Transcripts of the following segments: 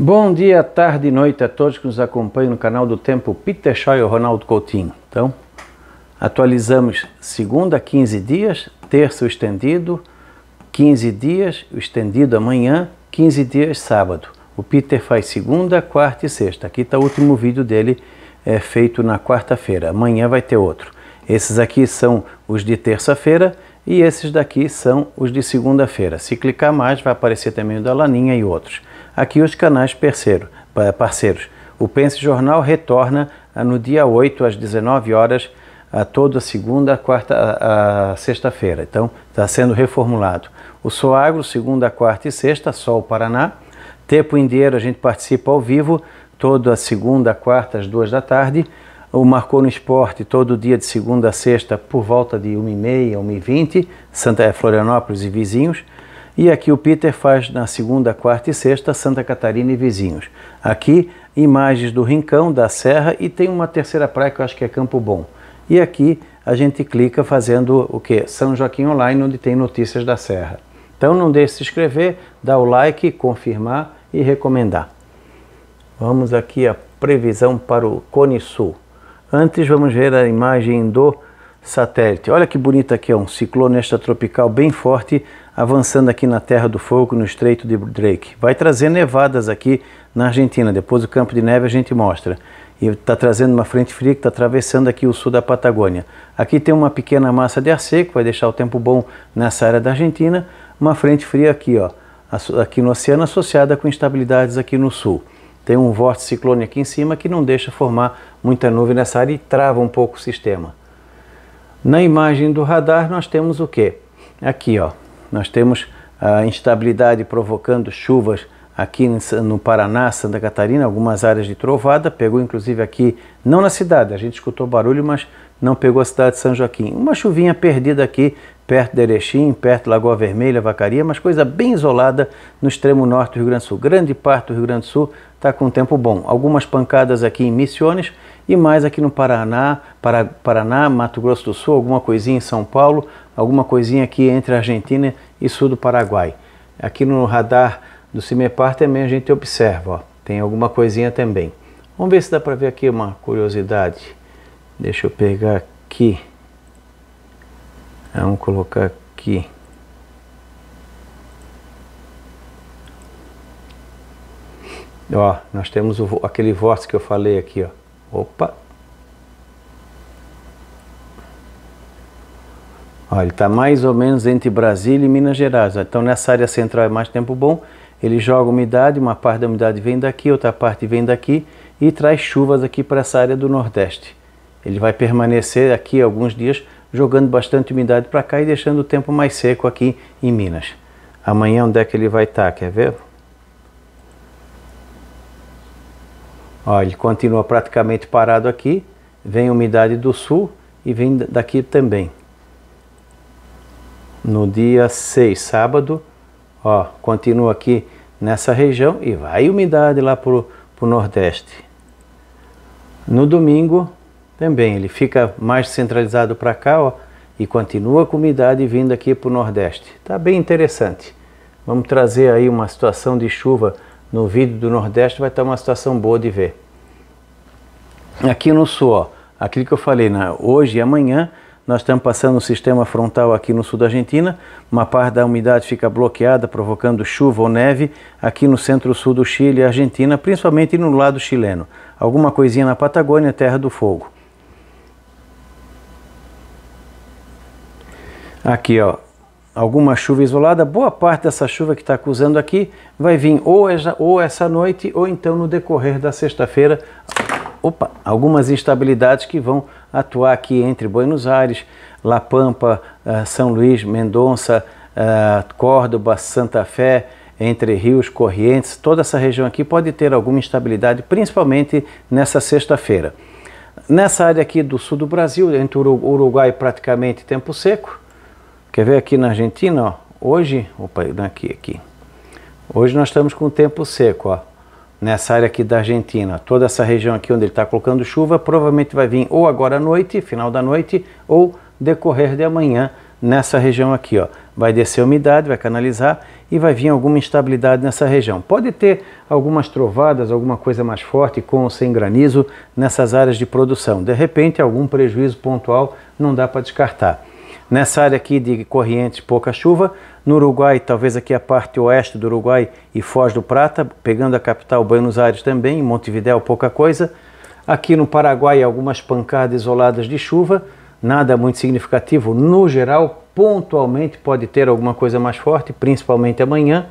Bom dia, tarde e noite a todos que nos acompanham no canal do Tempo Peter Shaw e Ronaldo Coutinho. Então, atualizamos segunda 15 dias, terça o estendido, 15 dias o estendido amanhã, 15 dias sábado. O Peter faz segunda, quarta e sexta. Aqui está o último vídeo dele é, feito na quarta-feira. Amanhã vai ter outro. Esses aqui são os de terça-feira e esses daqui são os de segunda-feira. Se clicar mais, vai aparecer também o da Laninha e outros aqui os canais parceiro, parceiros. O Pense Jornal retorna ah, no dia 8 às 19 horas, a toda segunda, quarta, a, a sexta-feira. Então, está sendo reformulado. O Soagro, segunda, quarta e sexta, Sol Paraná. Tempo Indieiro, a gente participa ao vivo, toda segunda, quarta, às duas da tarde. O Marcou no Esporte, todo dia de segunda a sexta, por volta de 1h30, 1h20, Santa Florianópolis e vizinhos. E aqui o Peter faz na segunda, quarta e sexta, Santa Catarina e vizinhos. Aqui, imagens do Rincão, da Serra e tem uma terceira praia que eu acho que é Campo Bom. E aqui a gente clica fazendo o que? São Joaquim Online, onde tem notícias da Serra. Então não deixe de se inscrever, dar o like, confirmar e recomendar. Vamos aqui a previsão para o Cone Sul. Antes vamos ver a imagem do satélite. Olha que bonita aqui, é um ciclone extratropical bem forte avançando aqui na Terra do Fogo, no Estreito de Drake. Vai trazer nevadas aqui na Argentina, depois do campo de neve a gente mostra. E está trazendo uma frente fria que está atravessando aqui o sul da Patagônia. Aqui tem uma pequena massa de ar seco, vai deixar o tempo bom nessa área da Argentina. Uma frente fria aqui, ó, aqui no oceano, associada com instabilidades aqui no sul. Tem um vórtice ciclone aqui em cima que não deixa formar muita nuvem nessa área e trava um pouco o sistema. Na imagem do radar nós temos o que? Aqui, ó, nós temos a instabilidade provocando chuvas aqui no Paraná, Santa Catarina, algumas áreas de trovada, pegou inclusive aqui, não na cidade, a gente escutou barulho, mas não pegou a cidade de São Joaquim. Uma chuvinha perdida aqui, perto de Erechim, perto de Lagoa Vermelha, Vacaria, mas coisa bem isolada no extremo norte do Rio Grande do Sul. Grande parte do Rio Grande do Sul está com tempo bom. Algumas pancadas aqui em Missões e mais aqui no Paraná, Paraná, Mato Grosso do Sul, alguma coisinha em São Paulo, alguma coisinha aqui entre Argentina e sul do Paraguai. Aqui no radar do CIMEPAR também a gente observa, ó, tem alguma coisinha também. Vamos ver se dá para ver aqui uma curiosidade. Deixa eu pegar aqui. Vamos colocar aqui. Ó, nós temos o, aquele vórtice que eu falei aqui, ó. Opa, Olha, ele está mais ou menos entre Brasília e Minas Gerais. Então nessa área central é mais tempo bom. Ele joga umidade, uma parte da umidade vem daqui, outra parte vem daqui e traz chuvas aqui para essa área do Nordeste. Ele vai permanecer aqui alguns dias jogando bastante umidade para cá e deixando o tempo mais seco aqui em Minas. Amanhã onde é que ele vai estar? Tá? Quer ver? Ó, ele continua praticamente parado aqui, vem umidade do sul e vem daqui também no dia 6, sábado, ó, continua aqui nessa região e vai umidade lá para o nordeste. No domingo também, ele fica mais centralizado para cá ó, e continua com umidade vindo aqui para o nordeste. Está bem interessante. Vamos trazer aí uma situação de chuva no vídeo do nordeste, vai estar uma situação boa de ver. Aqui no sul, ó, aquilo que eu falei, né? hoje e amanhã, nós estamos passando um sistema frontal aqui no sul da Argentina, uma parte da umidade fica bloqueada, provocando chuva ou neve aqui no centro-sul do Chile e Argentina, principalmente no lado chileno. Alguma coisinha na Patagônia, Terra do Fogo. Aqui, ó, alguma chuva isolada, boa parte dessa chuva que está acusando aqui vai vir ou essa, ou essa noite ou então no decorrer da sexta-feira. Opa, algumas instabilidades que vão atuar aqui entre Buenos Aires, La Pampa, eh, São Luís, Mendonça, eh, Córdoba, Santa Fé, entre rios, correntes, toda essa região aqui pode ter alguma instabilidade, principalmente nessa sexta-feira. Nessa área aqui do sul do Brasil, entre o Uruguai praticamente tempo seco. Quer ver aqui na Argentina, ó, hoje, opa, aqui, aqui. Hoje nós estamos com tempo seco, ó nessa área aqui da Argentina. Toda essa região aqui onde ele está colocando chuva provavelmente vai vir ou agora à noite, final da noite, ou decorrer de amanhã nessa região aqui. Ó. Vai descer a umidade, vai canalizar e vai vir alguma instabilidade nessa região. Pode ter algumas trovadas, alguma coisa mais forte com ou sem granizo nessas áreas de produção. De repente, algum prejuízo pontual não dá para descartar. Nessa área aqui de correntes, pouca chuva, no Uruguai, talvez aqui a parte oeste do Uruguai e Foz do Prata, pegando a capital Buenos Aires também, em Montevidéu pouca coisa. Aqui no Paraguai, algumas pancadas isoladas de chuva, nada muito significativo. No geral, pontualmente pode ter alguma coisa mais forte, principalmente amanhã.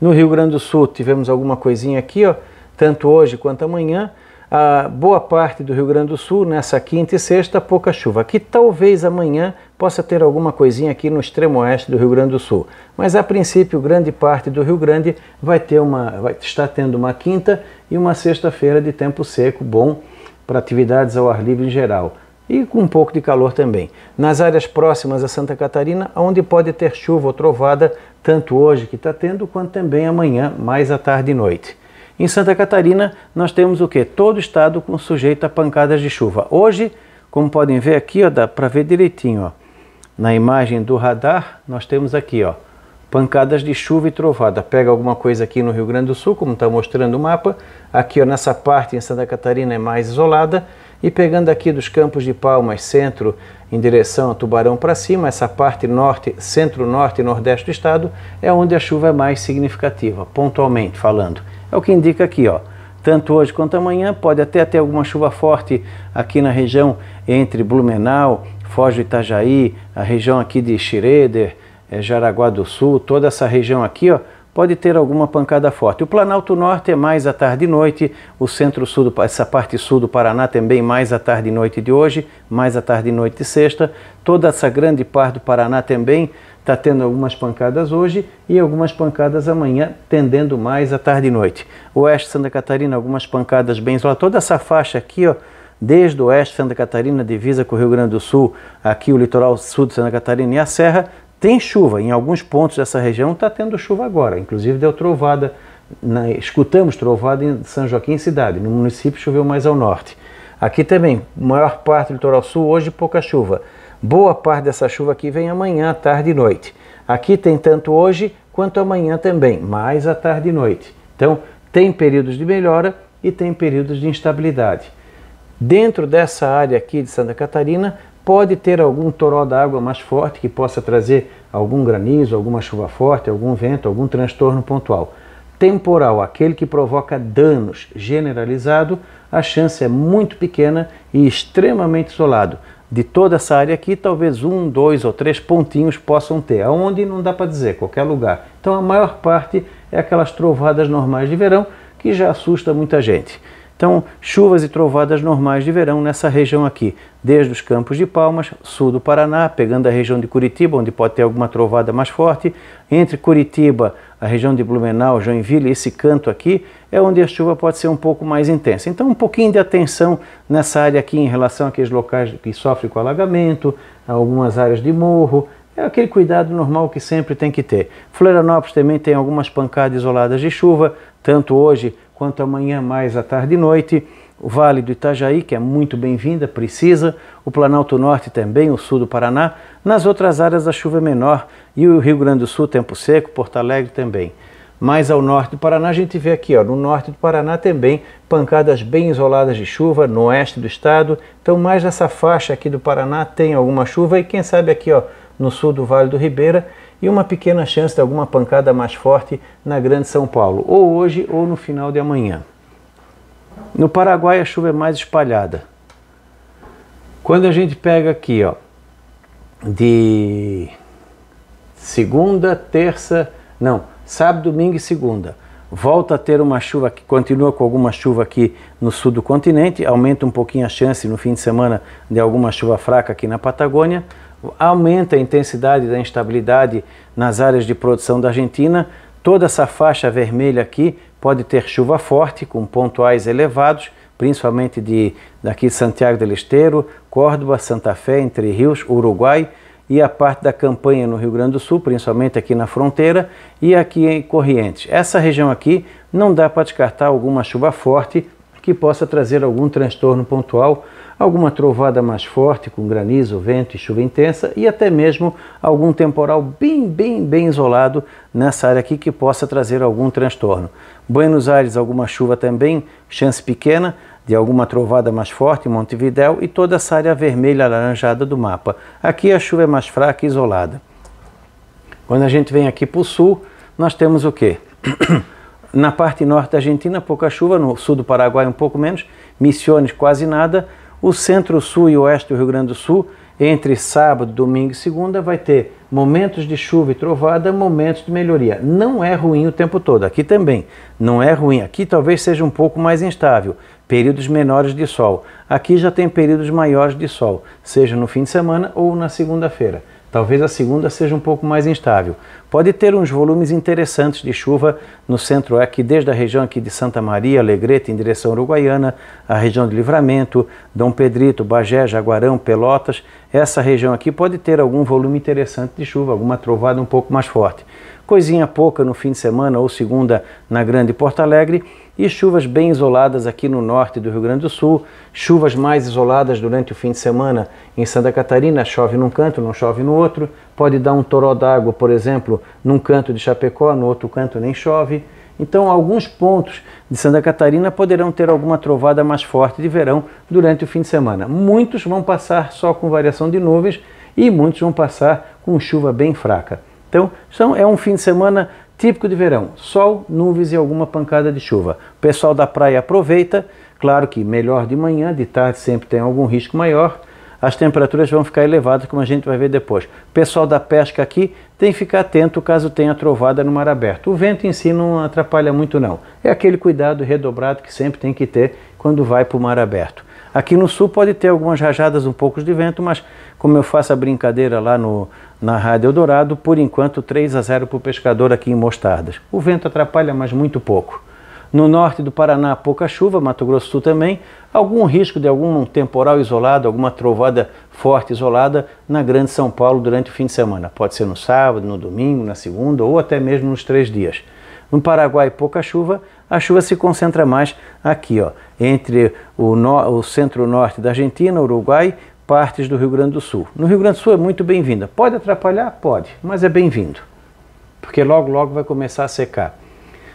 No Rio Grande do Sul, tivemos alguma coisinha aqui, ó, tanto hoje quanto amanhã a boa parte do Rio Grande do Sul, nessa quinta e sexta, pouca chuva. Que talvez amanhã possa ter alguma coisinha aqui no extremo oeste do Rio Grande do Sul. Mas a princípio, grande parte do Rio Grande vai ter uma, vai estar tendo uma quinta e uma sexta-feira de tempo seco, bom para atividades ao ar livre em geral. E com um pouco de calor também. Nas áreas próximas a Santa Catarina, onde pode ter chuva ou trovada, tanto hoje que está tendo, quanto também amanhã, mais à tarde e noite. Em Santa Catarina, nós temos o que? Todo o estado com sujeito a pancadas de chuva. Hoje, como podem ver aqui, ó, dá para ver direitinho, ó. Na imagem do radar, nós temos aqui, ó, pancadas de chuva e trovada. Pega alguma coisa aqui no Rio Grande do Sul, como está mostrando o mapa. Aqui, ó, nessa parte em Santa Catarina é mais isolada. E pegando aqui dos Campos de Palmas, centro, em direção a Tubarão para cima, essa parte norte, centro-norte e nordeste do estado, é onde a chuva é mais significativa, pontualmente falando. É o que indica aqui, ó. Tanto hoje quanto amanhã pode até ter alguma chuva forte aqui na região entre Blumenau, Foz do Itajaí, a região aqui de Schroeder, é, eh, Jaraguá do Sul, toda essa região aqui, ó, pode ter alguma pancada forte. O Planalto Norte é mais à tarde e noite, o centro-sul, essa parte sul do Paraná também mais à tarde e noite de hoje, mais à tarde e noite de sexta. Toda essa grande parte do Paraná também está tendo algumas pancadas hoje e algumas pancadas amanhã, tendendo mais à tarde e noite. Oeste Santa Catarina, algumas pancadas bem isoladas. Toda essa faixa aqui, ó, desde o oeste de Santa Catarina, divisa com o Rio Grande do Sul, aqui o litoral sul de Santa Catarina e a Serra, tem chuva, em alguns pontos dessa região está tendo chuva agora, inclusive deu trovada, na, né, escutamos trovada em São Joaquim cidade, no município choveu mais ao norte. Aqui também, maior parte do litoral sul hoje pouca chuva. Boa parte dessa chuva aqui vem amanhã, tarde e noite. Aqui tem tanto hoje quanto amanhã também, mais à tarde e noite. Então, tem períodos de melhora e tem períodos de instabilidade. Dentro dessa área aqui de Santa Catarina, Pode ter algum toró d'água mais forte que possa trazer algum granizo, alguma chuva forte, algum vento, algum transtorno pontual. Temporal, aquele que provoca danos generalizado, a chance é muito pequena e extremamente isolado. De toda essa área aqui, talvez um, dois ou três pontinhos possam ter. Aonde não dá para dizer, qualquer lugar. Então a maior parte é aquelas trovadas normais de verão que já assusta muita gente. Então, chuvas e trovadas normais de verão nessa região aqui, desde os Campos de Palmas, sul do Paraná, pegando a região de Curitiba, onde pode ter alguma trovada mais forte, entre Curitiba, a região de Blumenau, Joinville, esse canto aqui, é onde a chuva pode ser um pouco mais intensa. Então, um pouquinho de atenção nessa área aqui em relação àqueles locais que sofrem com alagamento, algumas áreas de morro, é aquele cuidado normal que sempre tem que ter. Florianópolis também tem algumas pancadas isoladas de chuva, tanto hoje quanto amanhã mais à tarde e noite. O Vale do Itajaí, que é muito bem-vinda, precisa, o Planalto Norte também, o sul do Paraná. Nas outras áreas a chuva é menor e o Rio Grande do Sul, tempo seco, Porto Alegre também. Mais ao norte do Paraná, a gente vê aqui, ó, no norte do Paraná também, pancadas bem isoladas de chuva, no oeste do estado. Então, mais nessa faixa aqui do Paraná tem alguma chuva e quem sabe aqui ó, no sul do Vale do Ribeira e uma pequena chance de alguma pancada mais forte na Grande São Paulo, ou hoje ou no final de amanhã. No Paraguai a chuva é mais espalhada. Quando a gente pega aqui, ó, de segunda, terça, não, sábado, domingo e segunda, volta a ter uma chuva que continua com alguma chuva aqui no sul do continente, aumenta um pouquinho a chance no fim de semana de alguma chuva fraca aqui na Patagônia aumenta a intensidade da instabilidade nas áreas de produção da Argentina. Toda essa faixa vermelha aqui pode ter chuva forte, com pontuais elevados, principalmente de daqui de Santiago del Esteiro, Córdoba, Santa Fé, Entre Rios, Uruguai e a parte da campanha no Rio Grande do Sul, principalmente aqui na fronteira e aqui em Corrientes. Essa região aqui não dá para descartar alguma chuva forte que possa trazer algum transtorno pontual alguma trovada mais forte com granizo, vento e chuva intensa e até mesmo algum temporal bem, bem, bem isolado nessa área aqui que possa trazer algum transtorno. Buenos Aires, alguma chuva também, chance pequena de alguma trovada mais forte em Montevidéu e toda essa área vermelha alaranjada do mapa. Aqui a chuva é mais fraca e isolada. Quando a gente vem aqui para o sul, nós temos o quê? Na parte norte da Argentina, pouca chuva, no sul do Paraguai um pouco menos, Misiones quase nada, o centro-sul e oeste do Rio Grande do Sul, entre sábado, domingo e segunda, vai ter momentos de chuva e trovada, momentos de melhoria. Não é ruim o tempo todo, aqui também. Não é ruim, aqui talvez seja um pouco mais instável. Períodos menores de sol. Aqui já tem períodos maiores de sol, seja no fim de semana ou na segunda-feira. Talvez a segunda seja um pouco mais instável. Pode ter uns volumes interessantes de chuva no centro aqui, desde a região aqui de Santa Maria, Alegrete, em direção Uruguaiana, a região de Livramento, Dom Pedrito, Bagé, Jaguarão, Pelotas. Essa região aqui pode ter algum volume interessante de chuva, alguma trovada um pouco mais forte. Coisinha pouca no fim de semana ou segunda na Grande Porto Alegre e chuvas bem isoladas aqui no norte do Rio Grande do Sul, chuvas mais isoladas durante o fim de semana em Santa Catarina, chove num canto, não chove no outro, pode dar um toró d'água, por exemplo, num canto de Chapecó, no outro canto nem chove. Então, alguns pontos de Santa Catarina poderão ter alguma trovada mais forte de verão durante o fim de semana. Muitos vão passar só com variação de nuvens e muitos vão passar com chuva bem fraca. Então, são, é um fim de semana Típico de verão, sol, nuvens e alguma pancada de chuva. O pessoal da praia aproveita, claro que melhor de manhã, de tarde sempre tem algum risco maior. As temperaturas vão ficar elevadas, como a gente vai ver depois. O pessoal da pesca aqui tem que ficar atento caso tenha trovada no mar aberto. O vento em si não atrapalha muito não. É aquele cuidado redobrado que sempre tem que ter quando vai para o mar aberto. Aqui no sul pode ter algumas rajadas, um pouco de vento, mas como eu faço a brincadeira lá no, na Rádio Eldorado, por enquanto 3 a 0 para o pescador aqui em Mostardas. O vento atrapalha, mas muito pouco. No norte do Paraná, pouca chuva, Mato Grosso do Sul também, algum risco de algum temporal isolado, alguma trovada forte isolada na Grande São Paulo durante o fim de semana. Pode ser no sábado, no domingo, na segunda ou até mesmo nos três dias. No Paraguai, pouca chuva, a chuva se concentra mais aqui, ó, entre o, no, o centro-norte da Argentina, Uruguai partes do Rio Grande do Sul. No Rio Grande do Sul é muito bem-vinda. Pode atrapalhar? Pode, mas é bem-vindo, porque logo, logo vai começar a secar.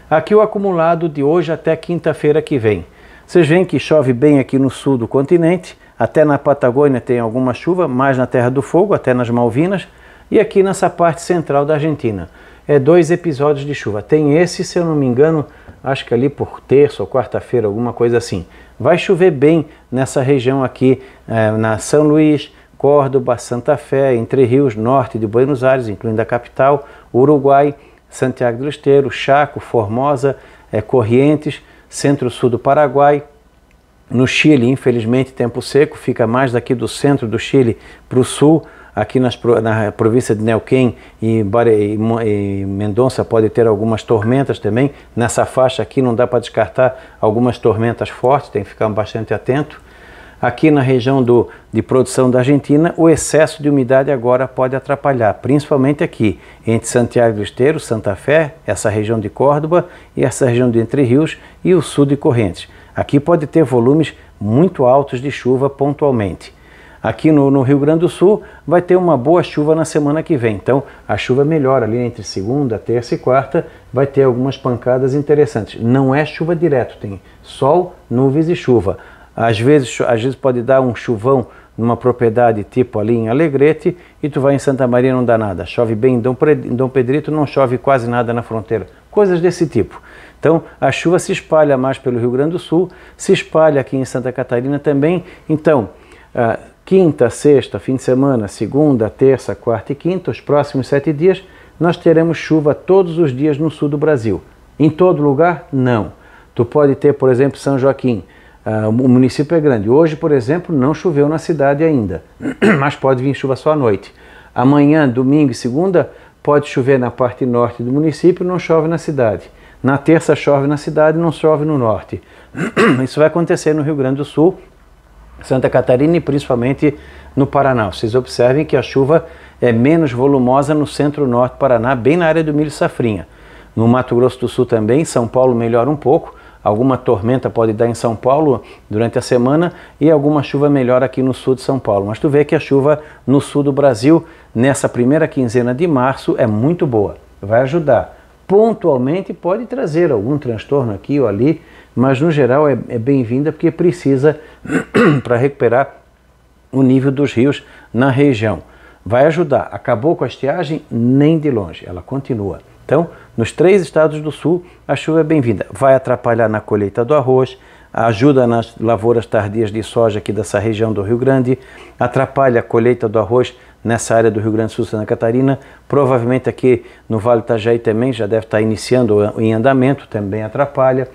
Aqui o acumulado de hoje até quinta-feira que vem. Vocês veem que chove bem aqui no sul do continente, até na Patagônia tem alguma chuva, mais na Terra do Fogo, até nas Malvinas, e aqui nessa parte central da Argentina. É dois episódios de chuva. Tem esse, se eu não me engano, acho que ali por terça ou quarta-feira, alguma coisa assim. Vai chover bem nessa região aqui, é, na São Luís, Córdoba, Santa Fé, Entre Rios, norte de Buenos Aires, incluindo a capital, Uruguai, Santiago do Esteiro, Chaco, Formosa, é, Corrientes, centro-sul do Paraguai. No Chile, infelizmente, tempo seco, fica mais daqui do centro do Chile para o sul, Aqui nas, na província de Neuquén e, e, e Mendonça pode ter algumas tormentas também. Nessa faixa aqui não dá para descartar algumas tormentas fortes, tem que ficar bastante atento. Aqui na região do, de produção da Argentina, o excesso de umidade agora pode atrapalhar, principalmente aqui, entre Santiago do Esteiro, Santa Fé, essa região de Córdoba e essa região de Entre Rios e o sul de Correntes. Aqui pode ter volumes muito altos de chuva pontualmente aqui no, no, Rio Grande do Sul, vai ter uma boa chuva na semana que vem. Então, a chuva é melhor ali entre segunda, terça e quarta, vai ter algumas pancadas interessantes. Não é chuva direto, tem sol, nuvens e chuva. Às vezes, às vezes pode dar um chuvão numa propriedade tipo ali em Alegrete e tu vai em Santa Maria não dá nada. Chove bem em Dom, Dom Pedrito, não chove quase nada na fronteira. Coisas desse tipo. Então, a chuva se espalha mais pelo Rio Grande do Sul, se espalha aqui em Santa Catarina também. Então, ah, quinta, sexta, fim de semana, segunda, terça, quarta e quinta, os próximos sete dias, nós teremos chuva todos os dias no sul do Brasil. Em todo lugar, não. Tu pode ter, por exemplo, São Joaquim. Uh, o município é grande. Hoje, por exemplo, não choveu na cidade ainda, mas pode vir chuva só à noite. Amanhã, domingo e segunda, pode chover na parte norte do município, não chove na cidade. Na terça chove na cidade, não chove no norte. Isso vai acontecer no Rio Grande do Sul Santa Catarina e principalmente no Paraná. Vocês observem que a chuva é menos volumosa no centro-norte do Paraná, bem na área do milho safrinha. No Mato Grosso do Sul também, São Paulo melhora um pouco. Alguma tormenta pode dar em São Paulo durante a semana e alguma chuva melhor aqui no sul de São Paulo. Mas tu vê que a chuva no sul do Brasil, nessa primeira quinzena de março, é muito boa. Vai ajudar. Pontualmente pode trazer algum transtorno aqui ou ali, mas no geral é, é bem-vinda porque precisa para recuperar o nível dos rios na região. Vai ajudar. Acabou com a estiagem? Nem de longe, ela continua. Então, nos três estados do sul, a chuva é bem-vinda. Vai atrapalhar na colheita do arroz, ajuda nas lavouras tardias de soja aqui dessa região do Rio Grande, atrapalha a colheita do arroz nessa área do Rio Grande do Sul, Santa Catarina, provavelmente aqui no Vale Itajaí também já deve estar iniciando em andamento, também atrapalha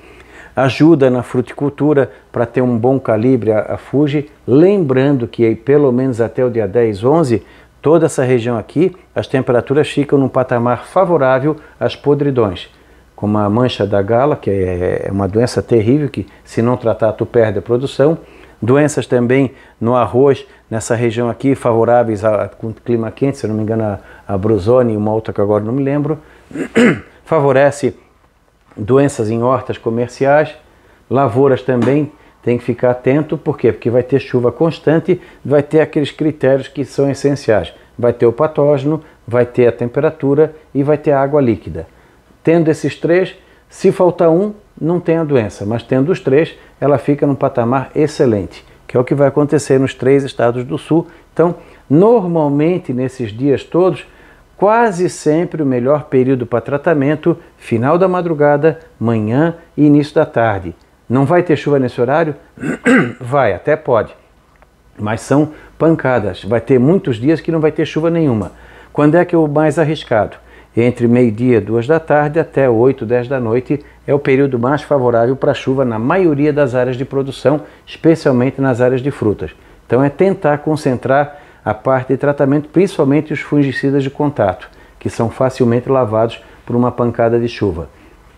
ajuda na fruticultura para ter um bom calibre a, a Fuji, lembrando que pelo menos até o dia 10, 11, toda essa região aqui, as temperaturas ficam num patamar favorável às podridões, como a mancha da gala, que é, é uma doença terrível que se não tratar tu perde a produção, doenças também no arroz, nessa região aqui, favoráveis a, com clima quente, se não me engano a, a brusone e uma outra que agora não me lembro, favorece doenças em hortas comerciais, lavouras também tem que ficar atento, por quê? Porque vai ter chuva constante, vai ter aqueles critérios que são essenciais. Vai ter o patógeno, vai ter a temperatura e vai ter a água líquida. Tendo esses três, se faltar um, não tem a doença, mas tendo os três, ela fica num patamar excelente, que é o que vai acontecer nos três estados do sul. Então, normalmente nesses dias todos, quase sempre o melhor período para tratamento, final da madrugada, manhã e início da tarde. Não vai ter chuva nesse horário? vai, até pode. Mas são pancadas. Vai ter muitos dias que não vai ter chuva nenhuma. Quando é que é o mais arriscado? Entre meio-dia e duas da tarde até oito, dez da noite é o período mais favorável para chuva na maioria das áreas de produção, especialmente nas áreas de frutas. Então é tentar concentrar a parte de tratamento, principalmente os fungicidas de contato, que são facilmente lavados por uma pancada de chuva.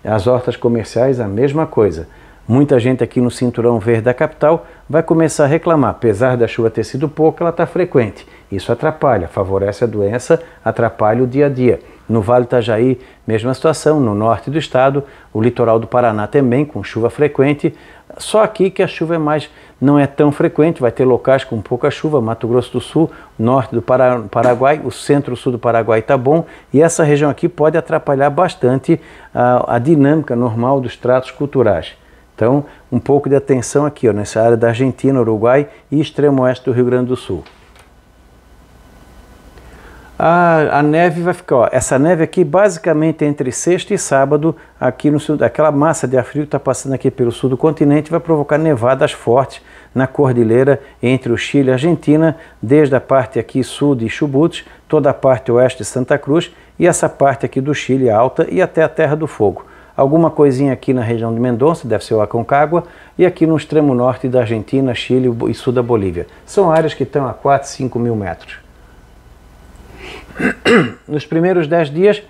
As hortas comerciais, a mesma coisa. Muita gente aqui no cinturão verde da capital vai começar a reclamar, apesar da chuva ter sido pouca, ela está frequente. Isso atrapalha, favorece a doença, atrapalha o dia a dia. No Vale do Itajaí, mesma situação, no norte do estado, o litoral do Paraná também com chuva frequente, só aqui que a chuva é mais, não é tão frequente, vai ter locais com pouca chuva, Mato Grosso do Sul, norte do Paraguai, o centro-sul do Paraguai está bom, e essa região aqui pode atrapalhar bastante a, a dinâmica normal dos tratos culturais. Então, um pouco de atenção aqui, ó, nessa área da Argentina, Uruguai e extremo oeste do Rio Grande do Sul a neve vai ficar, ó, essa neve aqui basicamente é entre sexta e sábado, aqui no sul, aquela massa de ar frio está passando aqui pelo sul do continente, vai provocar nevadas fortes na cordilheira entre o Chile e a Argentina, desde a parte aqui sul de Chubut, toda a parte oeste de Santa Cruz e essa parte aqui do Chile alta e até a Terra do Fogo. Alguma coisinha aqui na região de Mendonça, deve ser o Aconcagua, e aqui no extremo norte da Argentina, Chile e sul da Bolívia. São áreas que estão a 4, 5 mil metros. Nos primeiros 10 dias,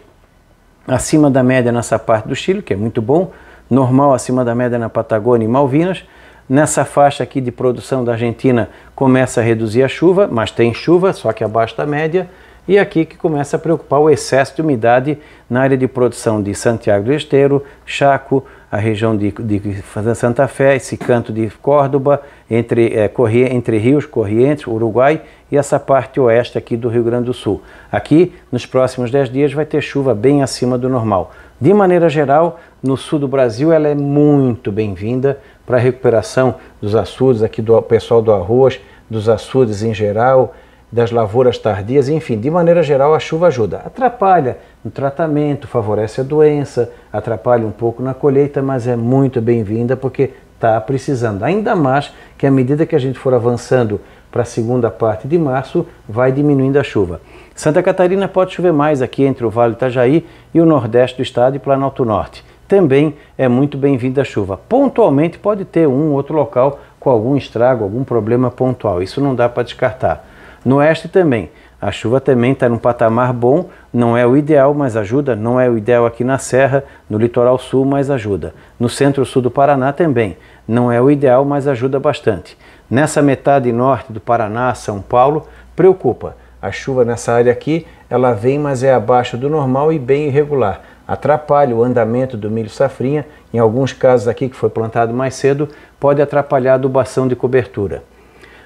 acima da média nessa parte do Chile, que é muito bom, normal acima da média na Patagônia e Malvinas. Nessa faixa aqui de produção da Argentina começa a reduzir a chuva, mas tem chuva, só que abaixo da média. E aqui que começa a preocupar o excesso de umidade na área de produção de Santiago do Esteiro, Chaco, a região de, de Santa Fé, esse canto de Córdoba, entre, é, Corri, entre Rios, Corrientes, Uruguai e essa parte oeste aqui do Rio Grande do Sul. Aqui, nos próximos 10 dias, vai ter chuva bem acima do normal. De maneira geral, no sul do Brasil, ela é muito bem-vinda para a recuperação dos açudes, aqui do pessoal do arroz, dos açudes em geral, das lavouras tardias, enfim, de maneira geral a chuva ajuda. Atrapalha no tratamento, favorece a doença, atrapalha um pouco na colheita, mas é muito bem-vinda porque está precisando. Ainda mais que à medida que a gente for avançando para a segunda parte de março, vai diminuindo a chuva. Santa Catarina pode chover mais aqui entre o Vale Itajaí e o Nordeste do Estado e Planalto Norte. Também é muito bem-vinda a chuva. Pontualmente pode ter um ou outro local com algum estrago, algum problema pontual. Isso não dá para descartar. No oeste também. A chuva também está num patamar bom, não é o ideal, mas ajuda. Não é o ideal aqui na Serra, no litoral sul, mas ajuda. No centro-sul do Paraná também. Não é o ideal, mas ajuda bastante. Nessa metade norte do Paraná, São Paulo, preocupa. A chuva nessa área aqui, ela vem, mas é abaixo do normal e bem irregular. Atrapalha o andamento do milho safrinha. Em alguns casos aqui que foi plantado mais cedo, pode atrapalhar a adubação de cobertura.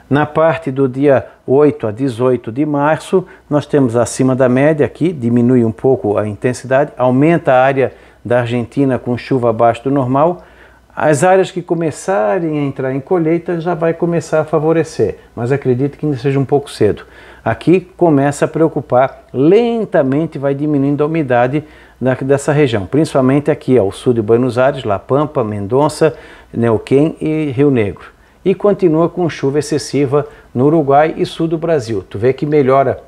Na parte do dia 8 a 18 de março, nós temos acima da média aqui, diminui um pouco a intensidade, aumenta a área da Argentina com chuva abaixo do normal. As áreas que começarem a entrar em colheita já vai começar a favorecer, mas acredito que ainda seja um pouco cedo. Aqui começa a preocupar, lentamente vai diminuindo a umidade dessa região, principalmente aqui ao sul de Buenos Aires, La Pampa, Mendonça, Neuquén e Rio Negro e continua com chuva excessiva no Uruguai e sul do Brasil. Tu vê que melhora,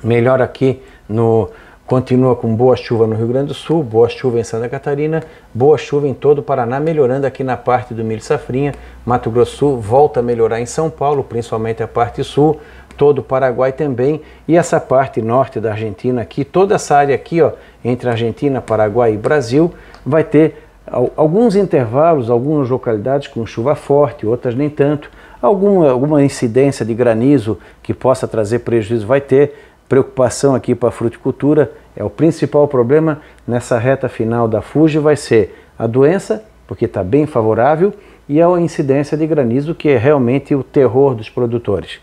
melhora aqui no continua com boa chuva no Rio Grande do Sul, boa chuva em Santa Catarina, boa chuva em todo o Paraná, melhorando aqui na parte do milho safrinha, Mato Grosso Sul volta a melhorar em São Paulo, principalmente a parte sul, todo o Paraguai também e essa parte norte da Argentina aqui, toda essa área aqui, ó, entre Argentina, Paraguai e Brasil, vai ter alguns intervalos, algumas localidades com chuva forte, outras nem tanto, alguma, alguma incidência de granizo que possa trazer prejuízo vai ter. Preocupação aqui para a fruticultura é o principal problema nessa reta final da FUGE vai ser a doença, porque está bem favorável, e a incidência de granizo, que é realmente o terror dos produtores.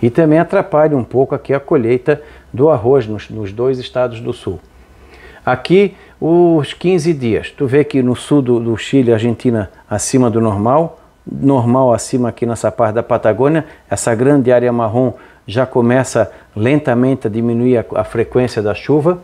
E também atrapalha um pouco aqui a colheita do arroz nos, nos dois estados do sul. Aqui, os 15 dias. Tu vê que no sul do, do Chile, Argentina, acima do normal, normal acima aqui nessa parte da Patagônia, essa grande área marrom já começa lentamente a diminuir a, a, frequência da chuva.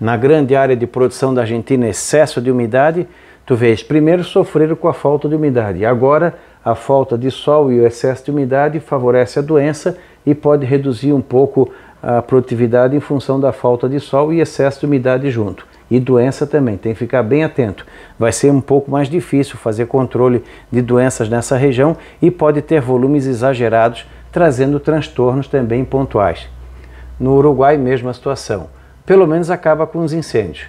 Na grande área de produção da Argentina, excesso de umidade, tu vês, primeiro sofreram com a falta de umidade, agora a falta de sol e o excesso de umidade favorece a doença e pode reduzir um pouco a produtividade em função da falta de sol e excesso de umidade junto. E doença também, tem que ficar bem atento. Vai ser um pouco mais difícil fazer controle de doenças nessa região e pode ter volumes exagerados, trazendo transtornos também pontuais. No Uruguai, mesma situação. Pelo menos acaba com os incêndios.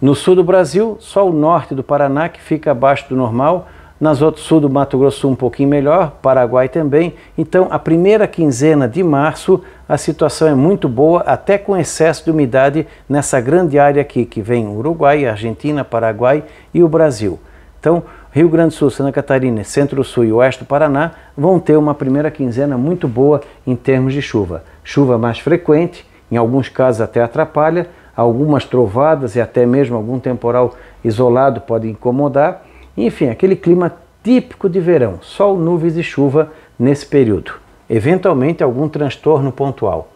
No sul do Brasil, só o norte do Paraná que fica abaixo do normal, nas outras sul do Mato Grosso um pouquinho melhor, Paraguai também. Então, a primeira quinzena de março a situação é muito boa, até com excesso de umidade nessa grande área aqui, que vem Uruguai, Argentina, Paraguai e o Brasil. Então, Rio Grande do Sul, Santa Catarina, Centro-Sul e Oeste do Paraná vão ter uma primeira quinzena muito boa em termos de chuva. Chuva mais frequente, em alguns casos até atrapalha, algumas trovadas e até mesmo algum temporal isolado pode incomodar. Enfim, aquele clima típico de verão, sol, nuvens e chuva nesse período eventualmente algum transtorno pontual.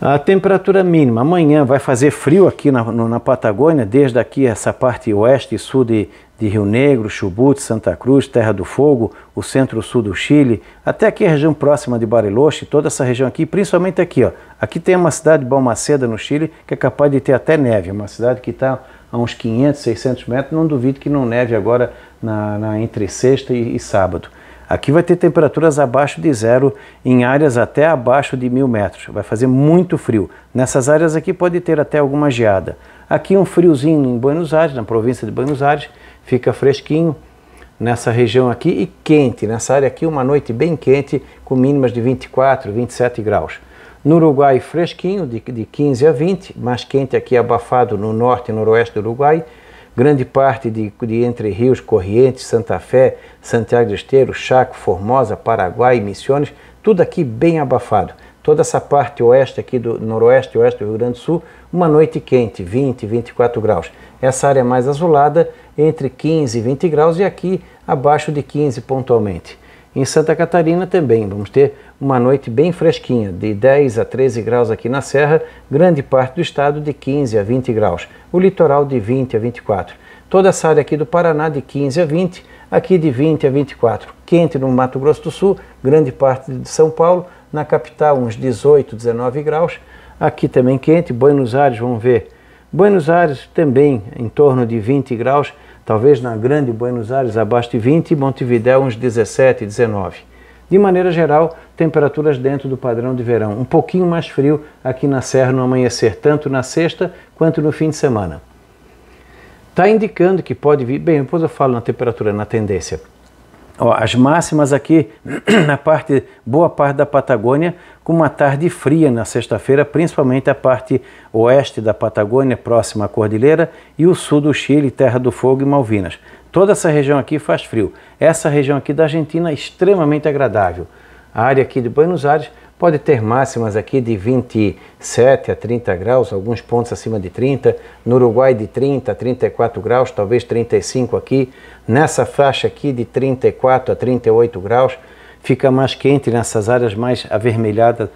A temperatura mínima amanhã vai fazer frio aqui na, na Patagônia, desde aqui essa parte oeste e sul de, de Rio Negro, Chubut, Santa Cruz, Terra do Fogo, o centro-sul do Chile, até aqui a região próxima de Bariloche, toda essa região aqui, principalmente aqui. Ó. Aqui tem uma cidade, Balmaceda, no Chile, que é capaz de ter até neve, uma cidade que está a uns 500, 600 metros, não duvido que não neve agora na, na entre sexta e, e sábado. Aqui vai ter temperaturas abaixo de zero em áreas até abaixo de mil metros. Vai fazer muito frio. Nessas áreas aqui pode ter até alguma geada. Aqui um friozinho em Buenos Aires, na província de Buenos Aires, fica fresquinho nessa região aqui e quente. Nessa área aqui uma noite bem quente com mínimas de 24, 27 graus. No Uruguai fresquinho, de, de 15 a 20, mais quente aqui abafado no norte e noroeste do Uruguai grande parte de, de Entre Rios, Corrientes, Santa Fé, Santiago do Esteiro, Chaco, Formosa, Paraguai, Missões, tudo aqui bem abafado. Toda essa parte oeste aqui do noroeste, oeste do Rio Grande do Sul, uma noite quente, 20, 24 graus. Essa área mais azulada, entre 15 e 20 graus, e aqui abaixo de 15 pontualmente. Em Santa Catarina também vamos ter uma noite bem fresquinha, de 10 a 13 graus aqui na Serra, grande parte do estado de 15 a 20 graus, o litoral de 20 a 24. Toda essa área aqui do Paraná de 15 a 20, aqui de 20 a 24. Quente no Mato Grosso do Sul, grande parte de São Paulo, na capital uns 18, 19 graus. Aqui também quente, Buenos Aires, vamos ver. Buenos Aires também em torno de 20 graus, talvez na grande Buenos Aires abaixo de 20, Montevidéu uns 17, 19. De maneira geral, temperaturas dentro do padrão de verão. Um pouquinho mais frio aqui na Serra no amanhecer, tanto na sexta quanto no fim de semana. Está indicando que pode vir, bem, depois eu falo na temperatura, na tendência. Ó, as máximas aqui na parte, boa parte da Patagônia, com uma tarde fria na sexta-feira, principalmente a parte oeste da Patagônia, próxima à Cordilheira, e o sul do Chile, Terra do Fogo e Malvinas. Toda essa região aqui faz frio. Essa região aqui da Argentina é extremamente agradável. A área aqui de Buenos Aires pode ter máximas aqui de 27 a 30 graus, alguns pontos acima de 30, no Uruguai de 30 a 34 graus, talvez 35 aqui, nessa faixa aqui de 34 a 38 graus, fica mais quente nessas áreas mais avermelhadas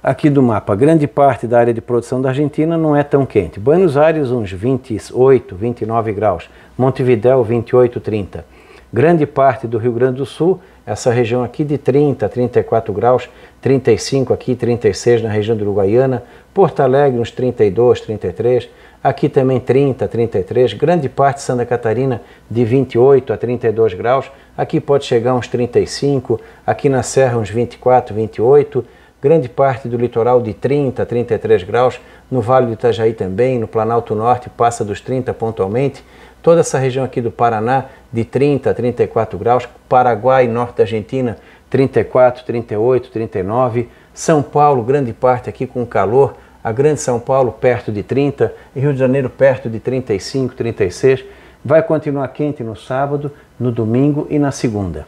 aqui do mapa. Grande parte da área de produção da Argentina não é tão quente. Buenos Aires, uns 28, 29 graus. Montevideo, 28, 30. Grande parte do Rio Grande do Sul essa região aqui de 30, 34 graus, 35 aqui, 36 na região do Uruguaiana, Porto Alegre uns 32, 33, aqui também 30, 33, grande parte de Santa Catarina de 28 a 32 graus, aqui pode chegar uns 35, aqui na Serra uns 24, 28, grande parte do litoral de 30 a 33 graus, no Vale do Itajaí também, no Planalto Norte passa dos 30 pontualmente, toda essa região aqui do Paraná, de 30 a 34 graus, Paraguai, norte da Argentina, 34, 38, 39, São Paulo, grande parte aqui com calor, a grande São Paulo perto de 30, Rio de Janeiro perto de 35, 36. Vai continuar quente no sábado, no domingo e na segunda.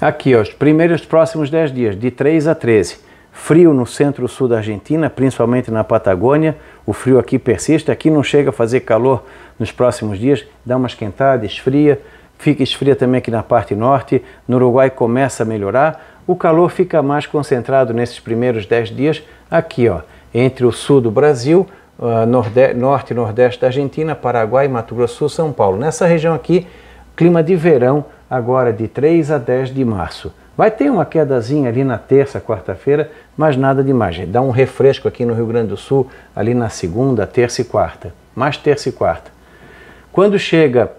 Aqui, ó, os primeiros próximos 10 dias, de 3 a 13 frio no centro-sul da Argentina, principalmente na Patagônia. O frio aqui persiste, aqui não chega a fazer calor nos próximos dias, dá uma esquentada, esfria, fica esfria também aqui na parte norte. No Uruguai começa a melhorar, o calor fica mais concentrado nesses primeiros 10 dias aqui, ó, entre o sul do Brasil, uh, norde norte e nordeste da Argentina, Paraguai, Mato Grosso, São Paulo. Nessa região aqui, clima de verão agora de 3 a 10 de março. Vai ter uma quedazinha ali na terça, quarta-feira, mas nada demais. Dá um refresco aqui no Rio Grande do Sul, ali na segunda, terça e quarta. Mais terça e quarta. Quando chega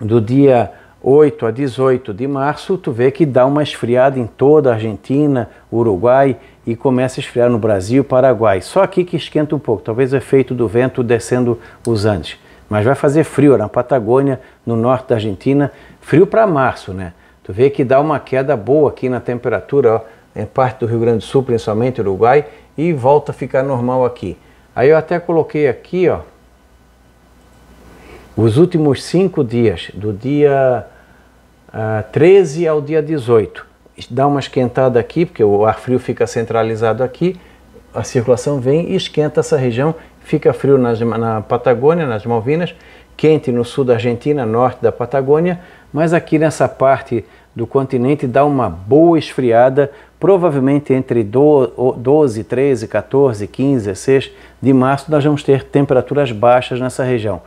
do dia 8 a 18 de março, tu vê que dá uma esfriada em toda a Argentina, Uruguai e começa a esfriar no Brasil, Paraguai. Só aqui que esquenta um pouco, talvez o efeito do vento descendo os Andes. Mas vai fazer frio na Patagônia, no norte da Argentina, frio para março, né? Tu vê que dá uma queda boa aqui na temperatura, ó, em parte do Rio Grande do Sul, principalmente Uruguai, e volta a ficar normal aqui. Aí eu até coloquei aqui, ó, os últimos cinco dias, do dia uh, ah, 13 ao dia 18. Dá uma esquentada aqui, porque o ar frio fica centralizado aqui, a circulação vem e esquenta essa região, fica frio nas, na Patagônia, nas Malvinas, quente no sul da Argentina, norte da Patagônia, mas aqui nessa parte do continente dá uma boa esfriada, provavelmente entre 12, 13, 14, 15, 16 de março nós vamos ter temperaturas baixas nessa região.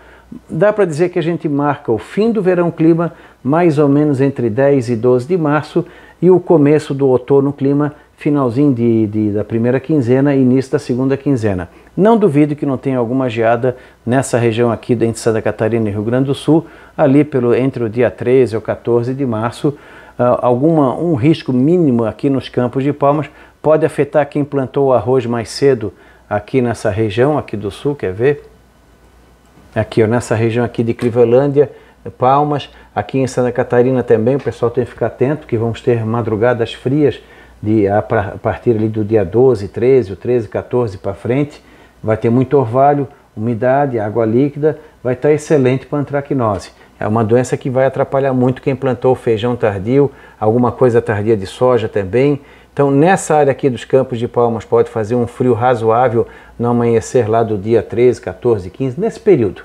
Dá para dizer que a gente marca o fim do verão clima mais ou menos entre 10 e 12 de março e o começo do outono clima finalzinho de, de, da primeira quinzena e início da segunda quinzena. Não duvido que não tenha alguma geada nessa região aqui entre Santa Catarina e Rio Grande do Sul, ali pelo, entre o dia 13 ou 14 de março, ah, alguma, um risco mínimo aqui nos campos de palmas pode afetar quem plantou o arroz mais cedo aqui nessa região aqui do sul, quer ver? Aqui, ó, nessa região aqui de Crivelândia, Palmas, aqui em Santa Catarina também, o pessoal tem que ficar atento que vamos ter madrugadas frias de, a partir ali do dia 12, 13, o 13, 14 para frente, vai ter muito orvalho, umidade, água líquida, vai estar tá excelente para antracnose. É uma doença que vai atrapalhar muito quem plantou feijão tardio, alguma coisa tardia de soja também. Então, nessa área aqui dos campos de palmas, pode fazer um frio razoável no amanhecer lá do dia 13, 14, 15, nesse período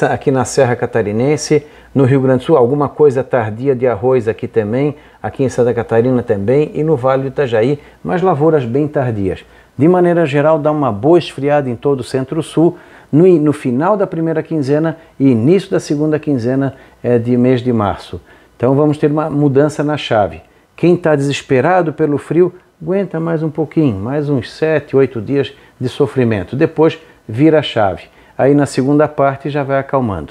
aqui na Serra Catarinense, no Rio Grande do Sul, alguma coisa tardia de arroz aqui também, aqui em Santa Catarina também e no Vale do Itajaí, mas lavouras bem tardias. De maneira geral, dá uma boa esfriada em todo o centro-sul. No, no, final da primeira quinzena e início da segunda quinzena é, de mês de março. Então vamos ter uma mudança na chave. Quem está desesperado pelo frio, aguenta mais um pouquinho, mais uns 7, 8 dias de sofrimento. Depois vira a chave aí na segunda parte já vai acalmando.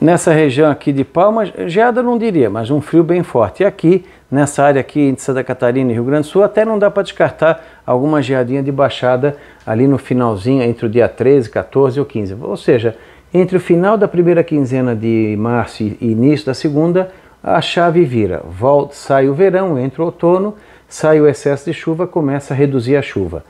Nessa região aqui de Palmas, geada não diria, mas um frio bem forte. E aqui, nessa área aqui entre Santa Catarina e Rio Grande do Sul, até não dá para descartar alguma geadinha de baixada ali no finalzinho, entre o dia 13, 14 ou 15. Ou seja, entre o final da primeira quinzena de março e início da segunda, a chave vira. Volta, sai o verão, entra o outono, sai o excesso de chuva, começa a reduzir a chuva.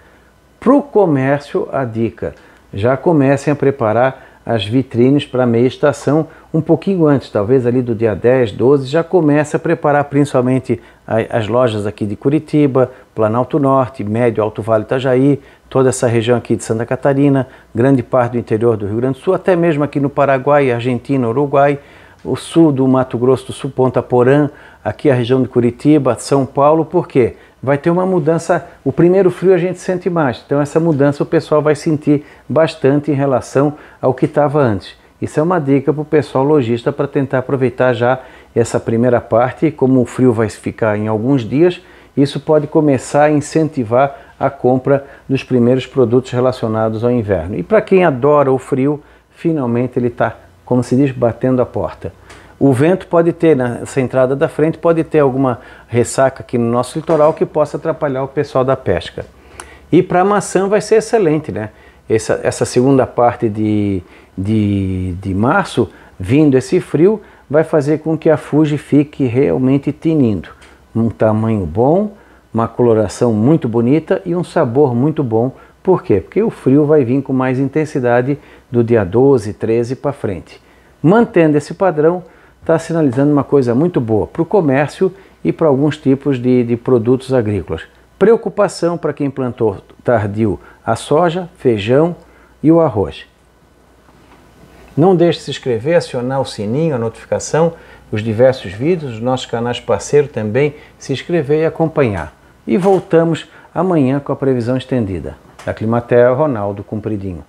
Para o comércio, a dica já comecem a preparar as vitrines para a meia estação um pouquinho antes, talvez ali do dia 10, 12, já comece a preparar principalmente as lojas aqui de Curitiba, Planalto Norte, Médio Alto Vale Itajaí, toda essa região aqui de Santa Catarina, grande parte do interior do Rio Grande do Sul, até mesmo aqui no Paraguai, Argentina, Uruguai, o sul do Mato Grosso do Sul, Ponta Porã, aqui a região de Curitiba, São Paulo, por quê? vai ter uma mudança. O primeiro frio a gente sente mais, então essa mudança o pessoal vai sentir bastante em relação ao que estava antes. Isso é uma dica para o pessoal lojista para tentar aproveitar já essa primeira parte. Como o frio vai ficar em alguns dias, isso pode começar a incentivar a compra dos primeiros produtos relacionados ao inverno. E para quem adora o frio, finalmente ele está, como se diz, batendo a porta. O vento pode ter, nessa né, entrada da frente, pode ter alguma ressaca aqui no nosso litoral que possa atrapalhar o pessoal da pesca. E para a maçã vai ser excelente, né? Essa, essa segunda parte de, de, de março, vindo esse frio, vai fazer com que a Fuji fique realmente tinindo. Um tamanho bom, uma coloração muito bonita e um sabor muito bom. Por quê? Porque o frio vai vir com mais intensidade do dia 12, 13 para frente. Mantendo esse padrão, está sinalizando uma coisa muito boa para o comércio e para alguns tipos de, de produtos agrícolas. Preocupação para quem plantou tardio a soja, feijão e o arroz. Não deixe de se inscrever, acionar o sininho, a notificação, os diversos vídeos, os nossos canais parceiros também, se inscrever e acompanhar. E voltamos amanhã com a previsão estendida. Da Climatel, Ronaldo Cumpridinho.